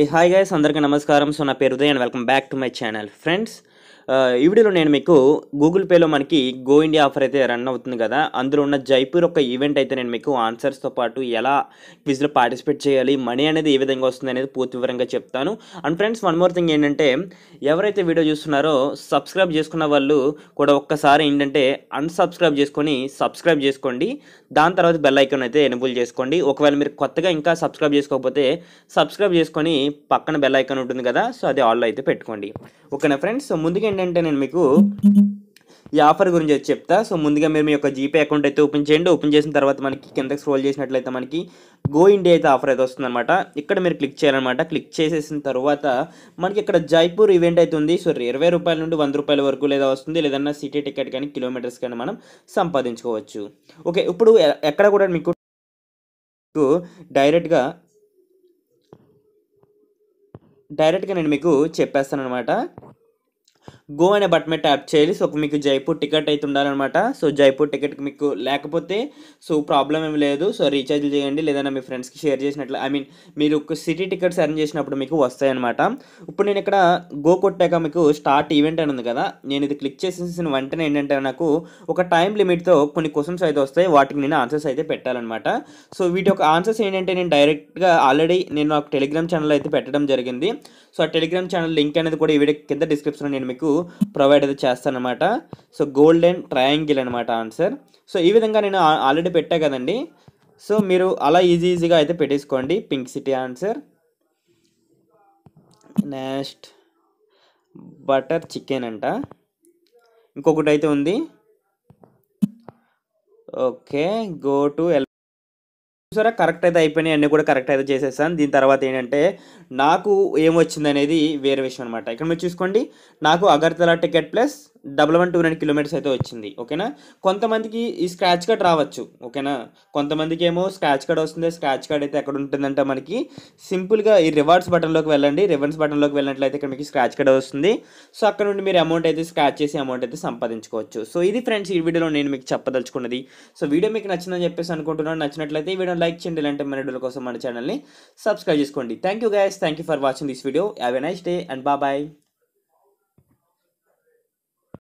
ఏ hi guys అందరికీ నమస్కారం so నా పేరు Uday and welcome back to my channel friends ఈ వీడియోలో నేను మీకు గూగుల్ పేలో మనకి గో ఇండియా ఆఫర్ అయితే రన్ అవుతుంది కదా అందులో ఉన్న జైపూర్ ఒక ఈవెంట్ అయితే నేను మీకు ఆన్సర్స్తో పాటు ఎలా క్విజ్లో పార్టిసిపేట్ చేయాలి మనీ అనేది ఏ విధంగా వస్తుంది అనేది పూర్తి వివరంగా చెప్తాను and friends one more thing ఏంటంటే ఎవరైతే వీడియో చూస్తున్నారో సబ్స్క్రైబ్ చేసుకున్న వాళ్ళు కూడా ఒక్కసారి ఏంటంటే అన్సబ్స్క్రైబ్ చేసుకొని సబ్స్క్రైబ్ చేసుకోండి దాని తర్వాత బెల్ ఐకాన్ అయితే ఎనబుల్ చేసుకోండి ఒకవేళ మీరు కొత్తగా ఇంకా సబ్స్క్రైబ్ చేసుకోకపోతే సబ్స్క్రైబ్ చేసుకొని పక్కన బెల్ ఐకాన్ ఉంటుంది కదా సో అది ఆల్లో అయితే పెట్టుకోండి ఓకేనా ఫ్రెండ్స్ ముందుగా ఏంటంటే అంటే నేను మీకు ఈ ఆఫర్ గురించి వచ్చి చెప్తా సో ముందుగా మీరు మీ యొక్క జీపే అకౌంట్ అయితే ఓపెన్ చేయండి ఓపెన్ చేసిన తర్వాత మనకి కిందకి స్క్రోల్ చేసినట్లయితే మనకి గో ఇండియా అయితే ఆఫర్ అయితే వస్తుందన్నమాట ఇక్కడ మీరు క్లిక్ చేయాలన్నమాట క్లిక్ చేసేసిన తర్వాత మనకి ఇక్కడ జైపూర్ ఈవెంట్ అయితే ఉంది సో ఇరవై రూపాయల నుండి వంద రూపాయల వరకు లేదా వస్తుంది లేదన్నా సిటీ టికెట్ కానీ కిలోమీటర్స్ కానీ మనం సంపాదించుకోవచ్చు ఓకే ఇప్పుడు ఎక్కడ కూడా మీకు డైరెక్ట్గా డైరెక్ట్గా నేను మీకు చెప్పేస్తాను అనమాట గో అనే బటన్ మీద ట్యాప్ చేయాలి సో మీకు జైపూర్ టికెట్ అయితే ఉండాలన్నమాట సో జైపూర్ టికెట్ మీకు లేకపోతే సో ప్రాబ్లం ఏమి లేదు సో రీఛార్జ్ చేయండి లేదన్నా మీ ఫ్రెండ్స్కి షేర్ చేసినట్లు ఐ మీన్ మీరు సిటీ టికెట్స్ అరేంజ్ చేసినప్పుడు మీకు వస్తాయన్నమాట ఇప్పుడు నేను ఇక్కడ గో కొట్టాక మీకు స్టార్ట్ ఈవెంట్ అని ఉంది కదా నేను ఇది క్లిక్ చేసేసిన వెంటనే ఏంటంటే నాకు ఒక టైం లిమిట్తో కొన్ని క్వశ్చన్స్ అయితే వస్తాయి వాటికి నేను ఆన్సర్స్ అయితే పెట్టాలన్నమాట సో వీటి యొక్క ఆన్సర్స్ ఏంటంటే నేను డైరెక్ట్గా ఆల్రెడీ నేను ఒక టెలిగ్రామ్ ఛానల్ అయితే పెట్టడం జరిగింది సో ఆ టెలిగ్రామ్ ఛానల్ లింక్ అనేది కూడా ఈ వీడియో కింద డిస్క్రిప్షన్లో నేను మీకు ప్రొవైడ్ అయితే చేస్తానమాట సో గోల్డెన్ ట్రయాంగిల్ అనమాట ఆన్సర్ సో ఈ విధంగా నేను ఆల్రెడీ పెట్టా కదండి సో మీరు అలా ఈజీ ఈజీగా అయితే పెట్టేసుకోండి pink city answer next butter chicken అంట ఇంకొకటి అయితే ఉంది ఓకే గో టు ఎల్ చూసారా కరెక్ట్ అయితే అయిపోయినాయి అన్నీ కూడా కరెక్ట్ అయితే చేసేసాను దీని తర్వాత ఏంటంటే నాకు వచ్చింది అనేది వేరే విషయం అనమాట ఇక్కడ మీరు చూసుకోండి నాకు Agartala ticket plus double one two nine kilometres అయితే వచ్చింది ఓకేనా కొంతమందికి ఈ స్క్రాచ్ కార్డ్ రావచ్చు ఓకేనా కొంతమందికి ఏమో స్క్రాచ్ కార్డ్ వస్తుంది స్క్రాచ్ కార్డ్ అయితే ఎక్కడ ఉంటుందంటే మనకి సింపుల్గా ఈ రివార్డ్స్ బటన్లోకి వెళ్ళండి రివార్డ్స్ బటన్లోకి వెళ్ళినట్లయితే ఇక్కడ మీకు స్క్రాచ్ కార్డ్ వస్తుంది సో అక్కడ నుండి మీరు అమౌంట్ అయితే స్క్రాచ్ చేసి అమౌంట్ అయితే సంపాదించుకోవచ్చు సో ఇది ఫ్రెండ్స్ ఈ వీడియోలో నేను మీకు చెప్పదలుచుకున్నది సో వీడియో మీకు నచ్చిందని చెప్పేసి అనుకుంటున్నాను నచ్చినట్లయితే ఈ వీడియో లైక్ చేయండి ఇలాంటి మన కోసం మన ఛానల్ని సబ్స్క్రైబ్ చేసుకోండి thank you guys thank you for watching this video have a nice day and bye